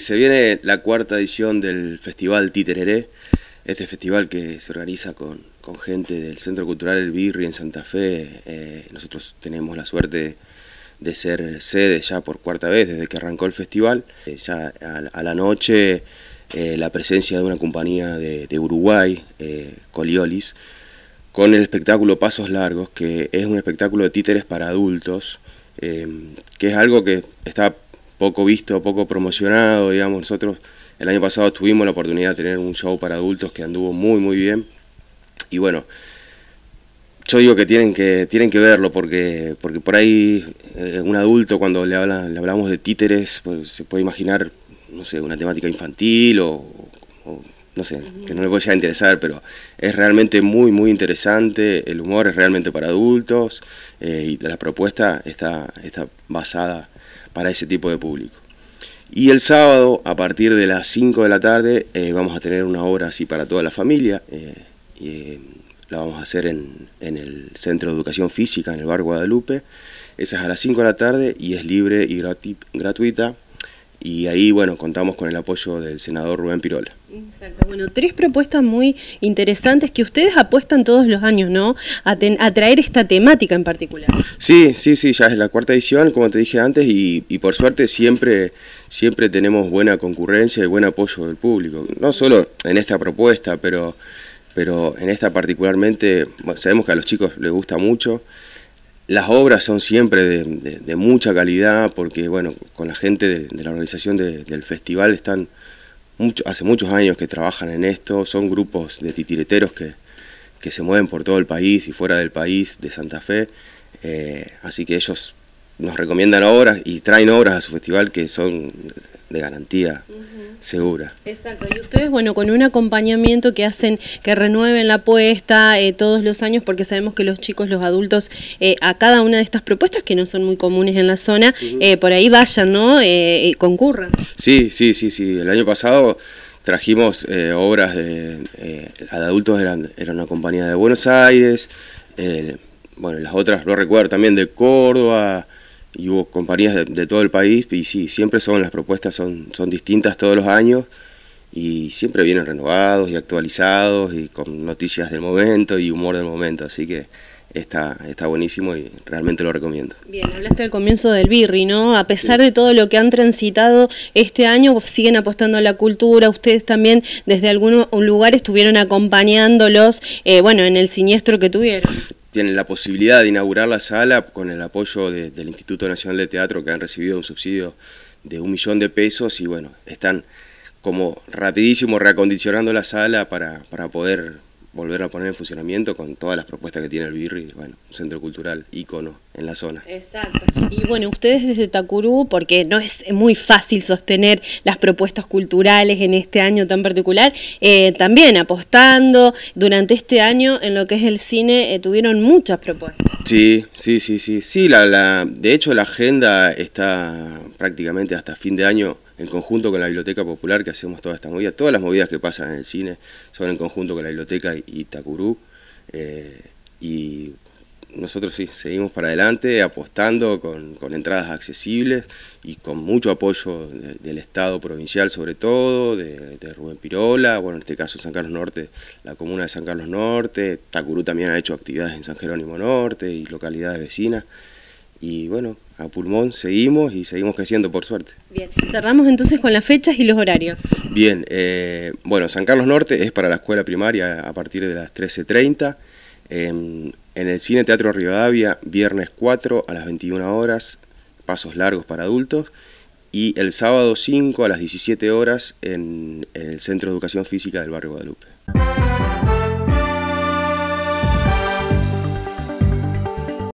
se viene la cuarta edición del Festival Títereré, este festival que se organiza con, gente del Centro Cultural El Birri en Santa Fe. Eh, nosotros tenemos la suerte de ser sede ya por cuarta vez desde que arrancó el festival. Eh, ya a, la noche eh, la presencia de una compañía de, de Uruguay, Coliolis, con el espectáculo Pasos Largos, que es un espectáculo de títeres para adultos, que es algo que está poco visto, poco promocionado, digamos, nosotros el año pasado tuvimos la oportunidad de tener un show para adultos que anduvo muy, muy bien, y bueno, yo digo que tienen que, tienen que verlo, porque, porque por ahí eh, un adulto cuando le, habla, le hablamos de títeres, pues, se puede imaginar, no sé, una temática infantil o, no sé, que no le voy a interesar, pero es realmente muy, muy interesante, el humor es realmente para adultos eh, y la propuesta está, está basada para ese tipo de público. Y el sábado, a partir de las 5 de la tarde, eh, vamos a tener una obra así para toda la familia. Eh, y, eh, la vamos a hacer en, en, el Centro de Educación Física, en el Bar Guadalupe. Esa es a las 5 de la tarde y es libre y gratuita y ahí, bueno, contamos con el apoyo del senador Rubén Pirola. Exacto. Bueno, tres propuestas muy interesantes que ustedes apuestan todos los años, ¿no? A, traer esta temática en particular. Sí, sí, sí, ya es la cuarta edición, como te dije antes, y, por suerte siempre, siempre tenemos buena concurrencia y buen apoyo del público. No solo en esta propuesta, pero, pero en esta particularmente, sabemos que a los chicos les gusta mucho. Las obras son siempre de, mucha calidad porque, bueno, con la gente de, la organización del festival están hace muchos años que trabajan en esto, son grupos de titireteros que, que se mueven por todo el país y fuera del país, de Santa Fe, eh, así que ellos nos recomiendan obras y traen obras a su festival que son de garantía segura. Exacto, y ustedes, bueno, con un acompañamiento que hacen, que renueven la apuesta eh, todos los años, porque sabemos que los chicos, los adultos, eh, a cada una de estas propuestas, que no son muy comunes en la zona, eh, por ahí vayan, ¿no? y concurran. Sí, sí, sí, sí. El año pasado trajimos obras de, de adultos, era una compañía de Buenos Aires, bueno, las otras, lo recuerdo, también de Córdoba, y hubo compañías de, todo el país y sí, siempre son las propuestas son, son distintas todos los años y siempre vienen renovados y actualizados y con noticias del momento y humor del momento, así que está, está buenísimo y realmente lo recomiendo. Bien, hablaste del comienzo del Birri, ¿no? A pesar de todo lo que han transitado este año, siguen apostando a la cultura, ustedes también desde algún lugar estuvieron acompañándolos, eh, bueno, en el siniestro que tuvieron tienen la posibilidad de inaugurar la sala con el apoyo del Instituto Nacional de Teatro, que han recibido un subsidio de un millón de pesos y bueno, están como rapidísimo reacondicionando la sala para, para poder volver a poner en funcionamiento con todas las propuestas que tiene el Birri, bueno, un centro cultural ícono en la zona. Exacto. Y bueno, ustedes desde Tacurú, porque no es muy fácil sostener las propuestas culturales en este año tan particular, eh, también apostando durante este año en lo que es el cine, eh, tuvieron muchas propuestas. Sí, sí, sí, sí. Sí, la, la, de hecho la agenda está prácticamente hasta fin de año en conjunto con la Biblioteca Popular que hacemos todas estas movidas. Todas las movidas que pasan en el cine son en conjunto con la Biblioteca y Tacurú. Eh, y nosotros sí, seguimos para adelante apostando con, entradas accesibles y con mucho apoyo del Estado provincial sobre todo, de, de, Rubén Pirola, bueno en este caso San Carlos Norte, la comuna de San Carlos Norte, Tacurú también ha hecho actividades en San Jerónimo Norte y localidades vecinas y bueno, a pulmón, seguimos y seguimos creciendo, por suerte. Bien, cerramos entonces con las fechas y los horarios. Bien, eh, bueno, San Carlos Norte es para la escuela primaria a partir de las 13.30. en el Cine Teatro Rivadavia, viernes 4 a las 21 horas, pasos largos para adultos. Y el sábado 5 a las 17 horas en el Centro de Educación Física del Barrio Guadalupe.